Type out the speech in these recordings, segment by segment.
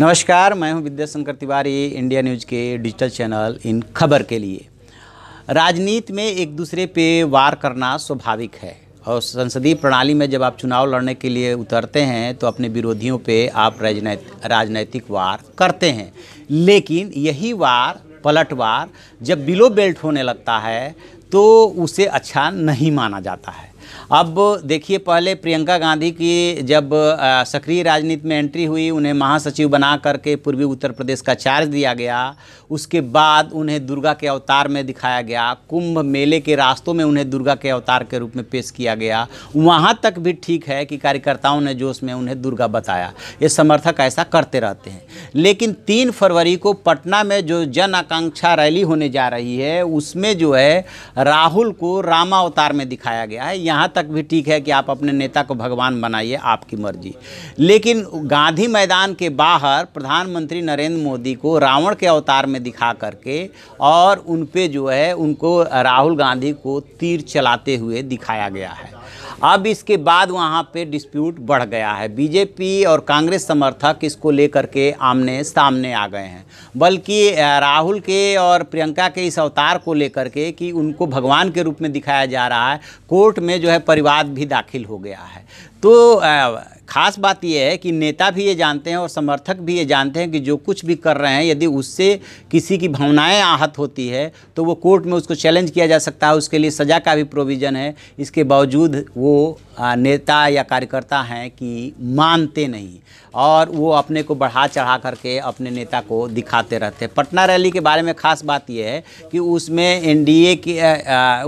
नमस्कार मैं हूं विद्याशंकर तिवारी इंडिया न्यूज़ के डिजिटल चैनल इन खबर के लिए राजनीति में एक दूसरे पे वार करना स्वाभाविक है और संसदीय प्रणाली में जब आप चुनाव लड़ने के लिए उतरते हैं तो अपने विरोधियों पे आप राजनैतिक राजनैतिक वार करते हैं लेकिन यही वार पलटवार जब बिलो बेल्ट होने लगता है तो उसे अच्छा नहीं माना जाता है अब देखिए पहले प्रियंका गांधी की जब सक्रिय राजनीति में एंट्री हुई उन्हें महासचिव बना करके पूर्वी उत्तर प्रदेश का चार्ज दिया गया उसके बाद उन्हें दुर्गा के अवतार में दिखाया गया कुंभ मेले के रास्तों में उन्हें दुर्गा के अवतार के रूप में पेश किया गया वहाँ तक भी ठीक है कि कार्यकर्ताओं ने जोश में उन्हें दुर्गा बताया ये समर्थक ऐसा करते रहते हैं लेकिन तीन फरवरी को पटना में जो जन आकांक्षा रैली होने जा रही है उसमें जो है राहुल को रामावतार में दिखाया गया है यहाँ यहाँ तक भी ठीक है कि आप अपने नेता को भगवान बनाइए आपकी मर्जी लेकिन गांधी मैदान के बाहर प्रधानमंत्री नरेंद्र मोदी को रावण के अवतार में दिखा करके और उन पर जो है उनको राहुल गांधी को तीर चलाते हुए दिखाया गया है अब इसके बाद वहाँ पे डिस्प्यूट बढ़ गया है बीजेपी और कांग्रेस समर्थक इसको लेकर के आमने सामने आ गए हैं बल्कि राहुल के और प्रियंका के इस अवतार को लेकर के कि उनको भगवान के रूप में दिखाया जा रहा है कोर्ट में जो है परिवाद भी दाखिल हो गया है तो खास बात यह है कि नेता भी ये जानते हैं और समर्थक भी ये जानते हैं कि जो कुछ भी कर रहे हैं यदि उससे किसी की भावनाएं आहत होती है तो वो कोर्ट में उसको चैलेंज किया जा सकता है उसके लिए सज़ा का भी प्रोविज़न है इसके बावजूद वो नेता या कार्यकर्ता हैं कि मानते नहीं और वो अपने को बढ़ा चढ़ा करके अपने नेता को दिखाते रहते हैं पटना रैली के बारे में खास बात यह है कि उसमें एनडीए के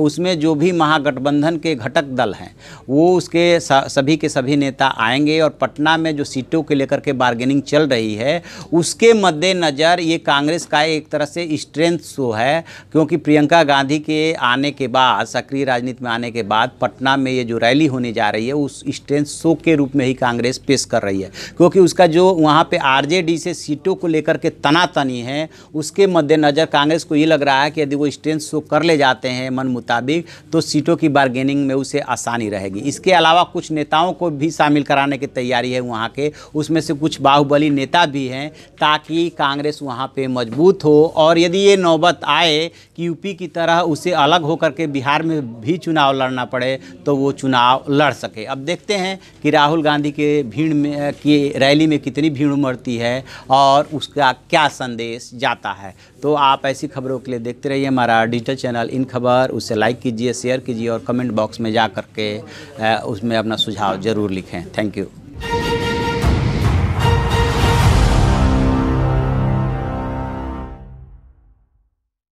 उसमें जो भी महागठबंधन के घटक दल हैं वो उसके सभी के सभी नेता आएंगे करेंगे और पटना में जो सीटों के लेकर के बार्गेनिंग चल रही है उसके मद्देनज़र ये कांग्रेस का एक तरह से स्ट्रेंथ शो है क्योंकि प्रियंका गांधी के आने के बाद सक्रिय राजनीति में आने के बाद पटना में ये जो रैली होने जा रही है उस स्ट्रेंथ शो के रूप में ही कांग्रेस पेश कर रही है क्योंकि उसका जो वहाँ पर आरजेडी से सीटों को लेकर के तनातनी है उसके मद्देनज़र कांग्रेस को ये लग रहा है कि यदि वो स्ट्रेंथ शो कर ले जाते हैं मन मुताबिक तो सीटों की बार्गेनिंग में उसे आसानी रहेगी इसके अलावा कुछ नेताओं को भी शामिल कराने की तैयारी है वहाँ के उसमें से कुछ बाहुबली नेता भी हैं ताकि कांग्रेस वहाँ पे मजबूत हो और यदि ये नौबत आए कि यूपी की तरह उसे अलग होकर के बिहार में भी चुनाव लड़ना पड़े तो वो चुनाव लड़ सके अब देखते हैं कि राहुल गांधी के भीड़ में की रैली में कितनी भीड़ उमड़ती है और उसका क्या संदेश जाता है तो आप ऐसी खबरों के लिए देखते रहिए हमारा डिजिटल चैनल इन खबर उसे लाइक कीजिए शेयर कीजिए और कमेंट बॉक्स में जा करके के उसमें अपना सुझाव ज़रूर लिखें थैंक यू